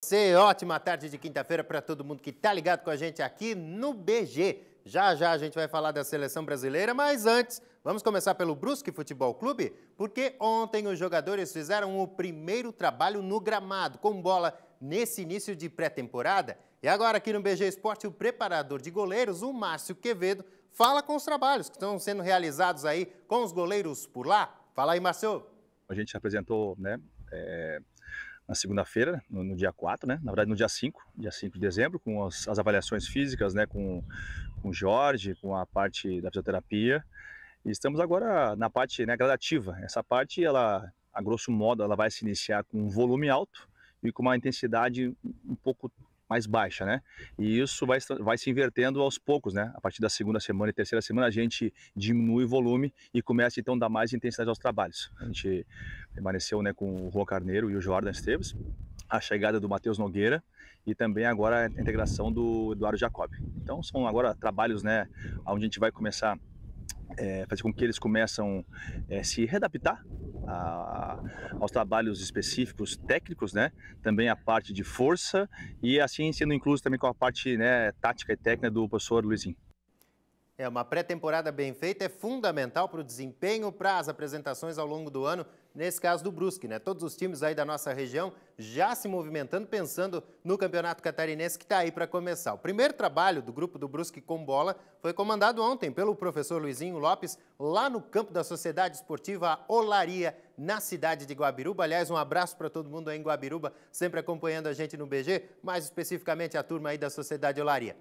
Você, ótima tarde de quinta-feira para todo mundo que está ligado com a gente aqui no BG. Já já a gente vai falar da seleção brasileira, mas antes, vamos começar pelo Brusque Futebol Clube, porque ontem os jogadores fizeram o primeiro trabalho no gramado com bola nesse início de pré-temporada. E agora aqui no BG Esporte, o preparador de goleiros, o Márcio Quevedo, fala com os trabalhos que estão sendo realizados aí com os goleiros por lá. Fala aí, Márcio. A gente apresentou, né, é na segunda-feira, no, no, dia 4, né? Na verdade, no dia 5, dia 5 de dezembro, com as, as avaliações físicas, né? Com, com o Jorge, com a parte da fisioterapia. E estamos agora na parte né, gradativa. Essa parte, ela, a grosso modo, ela vai se iniciar com um volume alto e com uma intensidade um pouco mais baixa, né? E isso vai, vai se invertendo aos poucos, né? A partir da segunda semana e terceira semana a gente diminui o volume e começa então a dar mais intensidade aos trabalhos. A gente permaneceu né, com o Juan Carneiro e o Jordan Esteves, a chegada do Matheus Nogueira e também agora a integração do Eduardo Jacob. Então são agora trabalhos, né, onde a gente vai começar a é, fazer com que eles começam é, se readaptar a, aos trabalhos específicos técnicos, né? Também a parte de força e assim sendo incluso também com a parte né, tática e técnica do professor Luizinho. É, uma pré-temporada bem feita é fundamental para o desempenho, para as apresentações ao longo do ano, nesse caso do Brusque, né? Todos os times aí da nossa região já se movimentando, pensando no Campeonato Catarinense que está aí para começar. O primeiro trabalho do grupo do Brusque com bola foi comandado ontem pelo professor Luizinho Lopes, lá no campo da Sociedade Esportiva Olaria, na cidade de Guabiruba. Aliás, um abraço para todo mundo aí em Guabiruba, sempre acompanhando a gente no BG, mais especificamente a turma aí da Sociedade Olaria.